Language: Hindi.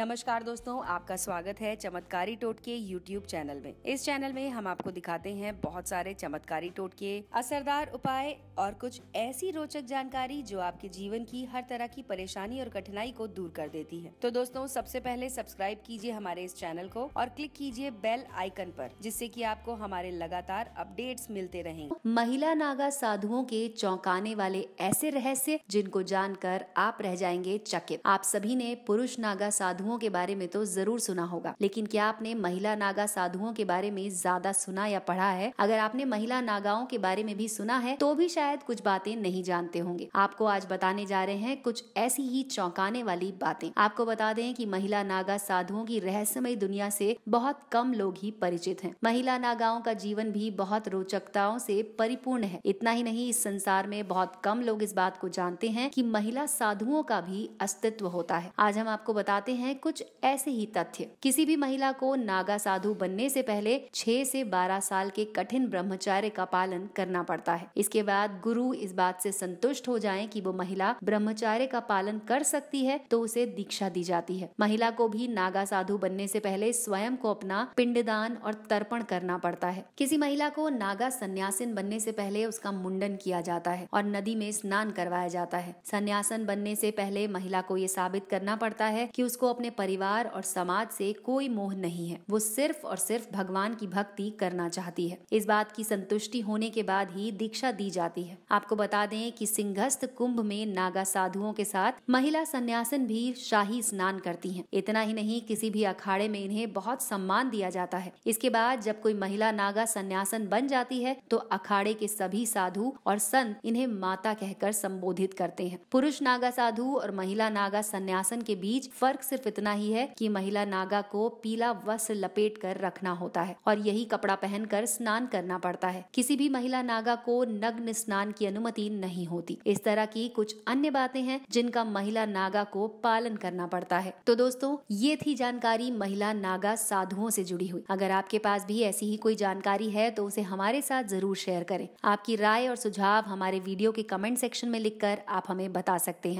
नमस्कार दोस्तों आपका स्वागत है चमत्कारी टोटके यूट्यूब चैनल में इस चैनल में हम आपको दिखाते हैं बहुत सारे चमत्कारी टोटके असरदार उपाय और कुछ ऐसी रोचक जानकारी जो आपके जीवन की हर तरह की परेशानी और कठिनाई को दूर कर देती है तो दोस्तों सबसे पहले सब्सक्राइब कीजिए हमारे इस चैनल को और क्लिक कीजिए बेल आइकन पर जिससे की आपको हमारे लगातार अपडेट्स मिलते रहे महिला नागा साधुओं के चौंकाने वाले ऐसे रहस्य जिनको जानकर आप रह जाएंगे चकित आप सभी ने पुरुष नागा साधु साधुओं के बारे में तो जरूर सुना होगा लेकिन क्या आपने महिला नागा साधुओं के बारे में ज्यादा सुना या पढ़ा है अगर आपने महिला नागाओं के बारे में भी सुना है तो भी शायद कुछ बातें नहीं जानते होंगे आपको आज बताने जा रहे हैं कुछ ऐसी ही चौंकाने वाली बातें आपको बता दें कि महिला नागा साधुओं की रहस्यमय दुनिया से बहुत कम लोग ही परिचित हैं। महिला नागाओं का जीवन भी बहुत रोचकताओं से परिपूर्ण है इतना ही नहीं इस संसार में बहुत कम लोग इस बात को जानते हैं कि महिला साधुओं का भी अस्तित्व होता है आज हम आपको बताते हैं कुछ ऐसे ही तथ्य किसी भी महिला को नागा साधु बनने से पहले छह से बारह साल के कठिन ब्रह्मचार्य का पालन करना पड़ता है इसके बाद गुरु इस बात से संतुष्ट हो जाए कि वो महिला ब्रह्मचार्य का पालन कर सकती है तो उसे दीक्षा दी जाती है महिला को भी नागा साधु बनने से पहले स्वयं को अपना पिंडदान और तर्पण करना पड़ता है किसी महिला को नागा संन्यासिन बनने से पहले उसका मुंडन किया जाता है और नदी में स्नान करवाया जाता है सन्यासन बनने से पहले महिला को ये साबित करना पड़ता है कि उसको अपने अपने परिवार और समाज से कोई मोह नहीं है वो सिर्फ और सिर्फ भगवान की भक्ति करना चाहती है इस बात की संतुष्टि होने के बाद ही दीक्षा दी जाती है आपको बता दें कि सिंहस्थ कुंभ में नागा साधुओं के साथ महिला संन्यासन भी शाही स्नान करती है इतना ही नहीं किसी भी अखाड़े में इन्हें बहुत सम्मान दिया जाता है इसके बाद जब कोई महिला नागा संन्यासन बन जाती है तो अखाड़े के सभी साधु और संत इन्हें माता कहकर संबोधित करते हैं पुरुष नागा साधु और महिला नागा संन्यासन के बीच फर्क सिर्फ इतना ही है कि महिला नागा को पीला वस्त्र लपेट कर रखना होता है और यही कपड़ा पहनकर स्नान करना पड़ता है किसी भी महिला नागा को नग्न स्नान की अनुमति नहीं होती इस तरह की कुछ अन्य बातें हैं जिनका महिला नागा को पालन करना पड़ता है तो दोस्तों ये थी जानकारी महिला नागा साधुओं से जुड़ी हुई अगर आपके पास भी ऐसी ही कोई जानकारी है तो उसे हमारे साथ जरूर शेयर करें आपकी राय और सुझाव हमारे वीडियो के कमेंट सेक्शन में लिखकर आप हमें बता सकते हैं